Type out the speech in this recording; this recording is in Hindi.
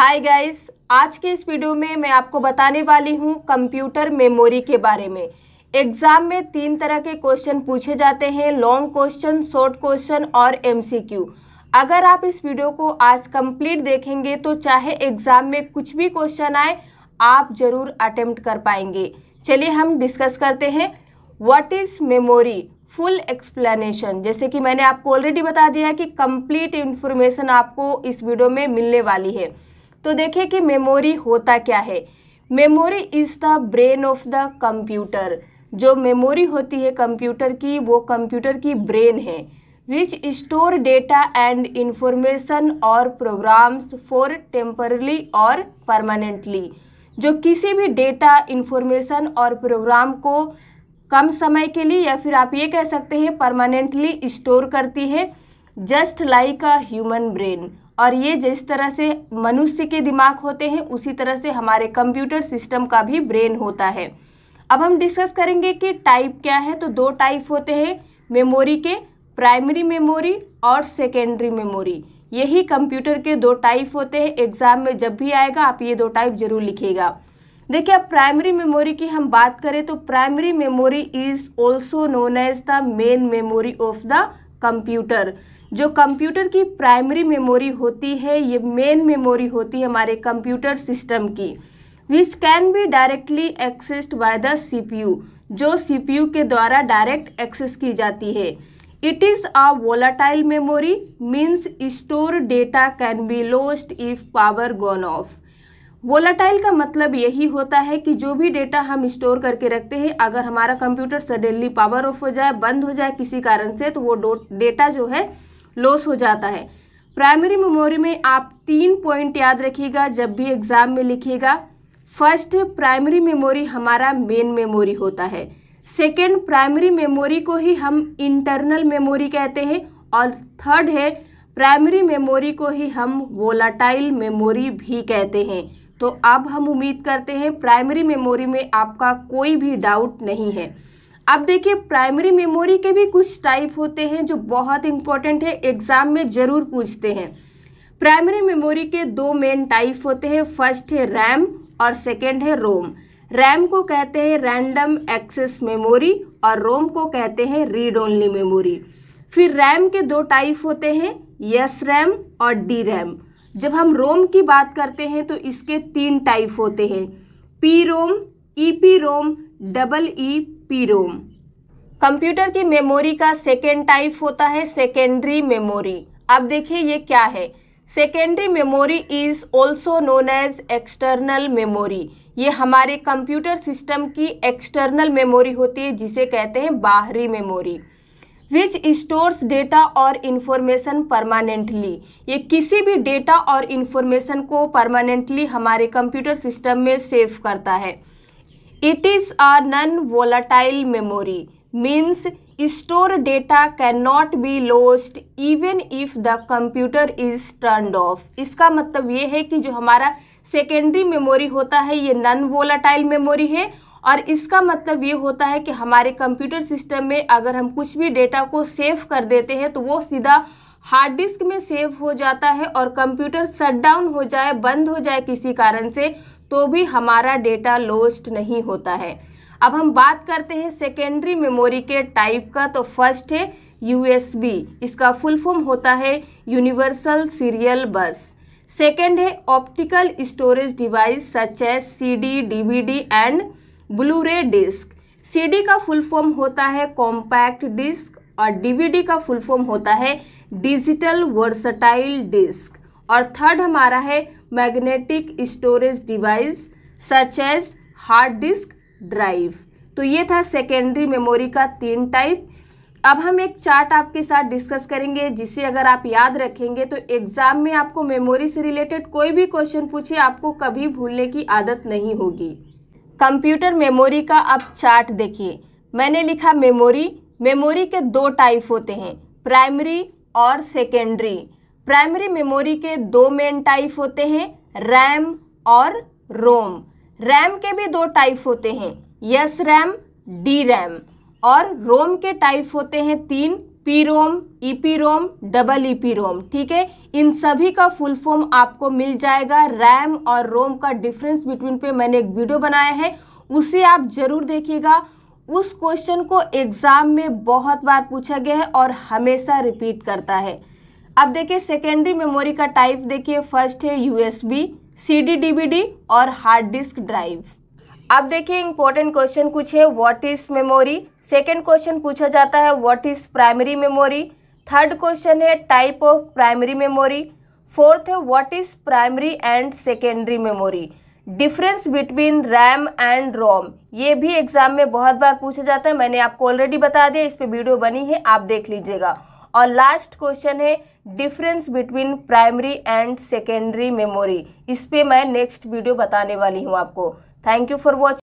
हाय गाइस आज के इस वीडियो में मैं आपको बताने वाली हूँ कंप्यूटर मेमोरी के बारे में एग्ज़ाम में तीन तरह के क्वेश्चन पूछे जाते हैं लॉन्ग क्वेश्चन शॉर्ट क्वेश्चन और एमसीक्यू अगर आप इस वीडियो को आज कंप्लीट देखेंगे तो चाहे एग्ज़ाम में कुछ भी क्वेश्चन आए आप ज़रूर अटेम्प्ट कर पाएंगे चलिए हम डिस्कस करते हैं what is memory full explanation जैसे कि मैंने आपको ऑलरेडी बता दिया कि कंप्लीट इन्फॉर्मेशन आपको इस वीडियो में मिलने वाली है तो देखिए कि मेमोरी होता क्या है memory is the brain of the computer जो मेमोरी होती है कंप्यूटर की वो कंप्यूटर की ब्रेन है which store data and information और प्रोग्राम्स फॉर टेम्परली और परमानेंटली जो किसी भी डेटा इंफॉर्मेशन और प्रोग्राम को कम समय के लिए या फिर आप ये कह सकते हैं परमानेंटली स्टोर करती है just like a human brain और ये जिस तरह से मनुष्य के दिमाग होते हैं उसी तरह से हमारे कंप्यूटर सिस्टम का भी ब्रेन होता है अब हम डिस्कस करेंगे कि टाइप क्या है तो दो टाइप होते हैं मेमोरी के प्राइमरी मेमोरी और सेकेंडरी मेमोरी यही कंप्यूटर के दो टाइप होते हैं एग्ज़ाम में जब भी आएगा आप ये दो टाइप ज़रूर लिखेगा देखिए अब प्राइमरी मेमोरी की हम बात करें तो primary memory is also known as the main memory of the computer जो कंप्यूटर की प्राइमरी मेमोरी होती है ये मेन मेमोरी होती है हमारे कंप्यूटर सिस्टम की which can be directly accessed by the CPU जो सीपीयू के द्वारा डायरेक्ट एक्सेस की जाती है it is a volatile memory means store data can be lost if power gone off volatile का मतलब यही होता है कि जो भी डेटा हम स्टोर करके रखते हैं अगर हमारा कंप्यूटर सडनली पावर ऑफ हो जाए बंद हो जाए किसी कारण से तो वो डेटा जो है लॉस हो जाता है प्राइमरी मेमोरी में आप तीन पॉइंट याद रखिएगा जब भी एग्ज़ाम में लिखिएगा फर्स्ट प्राइमरी मेमोरी हमारा मेन मेमोरी होता है सेकेंड प्राइमरी मेमोरी को ही हम इंटरनल मेमोरी कहते हैं और थर्ड है प्राइमरी मेमोरी को ही हम वोलाटाइल मेमोरी भी कहते हैं तो अब हम उम्मीद करते हैं प्राइमरी मेमोरी में आपका कोई भी डाउट नहीं है अब देखिए प्राइमरी मेमोरी के भी कुछ टाइप होते हैं जो बहुत इंपॉर्टेंट है एग्जाम में ज़रूर पूछते हैं प्राइमरी मेमोरी के दो मेन टाइप होते हैं फर्स्ट है रैम और सेकेंड है रोम रैम को कहते हैं रैंडम एक्सेस मेमोरी और रोम को कहते हैं रीड ओनली मेमोरी फिर रैम के दो टाइप होते हैं यस रैम और डी रैम जब हम रोम की बात करते हैं तो इसके तीन टाइप होते हैं P ROM E P ROM double E PROM computer की मेमोरी का सेकेंड टाइप होता है सेकेंडरी मेमोरी अब देखिए ये क्या है secondary memory is also known as external memory ये हमारे कंप्यूटर सिस्टम की एक्सटर्नल मेमोरी होती है जिसे कहते हैं बाहरी मेमोरी विच स्टोर्स डेटा और इन्फॉर्मेशन परमानेंटली ये किसी भी डेटा और इन्फॉर्मेशन को परमानेंटली हमारे कंप्यूटर सिस्टम में सेव करता है it is a non volatile memory means store data can not be lost even if the computer is turn off इसका मतलब ये है कि जो हमारा सेकेंडरी मेमोरी होता है ये नन वोलाटाइल मेमोरी है और इसका मतलब ये होता है कि हमारे कंप्यूटर सिस्टम में अगर हम कुछ भी डेटा को सेव कर देते हैं तो वो सीधा हार्ड डिस्क में सेव हो जाता है और कंप्यूटर शट डाउन हो जाए बंद हो जाए किसी कारण से तो भी हमारा डेटा लोस्ट नहीं होता है अब हम बात करते हैं सेकेंडरी मेमोरी के टाइप का तो फर्स्ट है यू इसका फुल फॉर्म होता है यूनिवर्सल सीरियल बस सेकेंड है optical storage device such as CD, D and Blu-ray disc C का फुल फॉर्म होता है कॉम्पैक्ट डिस्क और डी का फुल फॉर्म होता है डिजिटल वर्सटाइल डिस्क और थर्ड हमारा है magnetic storage device such as hard disk drive तो ये था सेकेंडरी मेमोरी का तीन टाइप अब हम एक चार्ट आपके साथ डिस्कस करेंगे जिसे अगर आप याद रखेंगे तो एग्ज़ाम में आपको मेमोरी से रिलेटेड कोई भी क्वेश्चन पूछे आपको कभी भूलने की आदत नहीं होगी कंप्यूटर मेमोरी का आप चार्ट देखिए मैंने लिखा मेमोरी मेमोरी के दो टाइप होते हैं प्राइमरी और सेकेंडरी प्राइमरी मेमोरी के दो मेन टाइप होते हैं रैम और रोम रैम के भी दो टाइप होते हैं यस रैम डी रैम और रोम के टाइप होते हैं तीन P ROM E P ROM double E P ROM ठीक है इन सभी का फुल फॉर्म आपको मिल जाएगा रैम और रोम का डिफरेंस बिटवीन पे मैंने एक वीडियो बनाया है उसे आप जरूर देखिएगा उस क्वेश्चन को एग्ज़ाम में बहुत बार पूछा गया है और हमेशा रिपीट करता है अब देखिए सेकेंडरी मेमोरी का टाइप देखिए फर्स्ट है यूएसबी, सीडी, डीवीडी और हार्ड डिस्क ड्राइव अब देखिए इंपॉर्टेंट क्वेश्चन कुछ है what is memory second question पूछा जाता है what is primary memory third question है type of primary memory fourth है what is primary and secondary memory difference between RAM and ROM ये भी एग्जाम में बहुत बार पूछा जाता है मैंने आपको ऑलरेडी बता दिया इस पर वीडियो बनी है आप देख लीजिएगा और लास्ट क्वेश्चन है difference between primary and secondary memory इस पर मैं नेक्स्ट वीडियो बताने वाली हूँ आपको थैंक यू फॉर वॉचिंग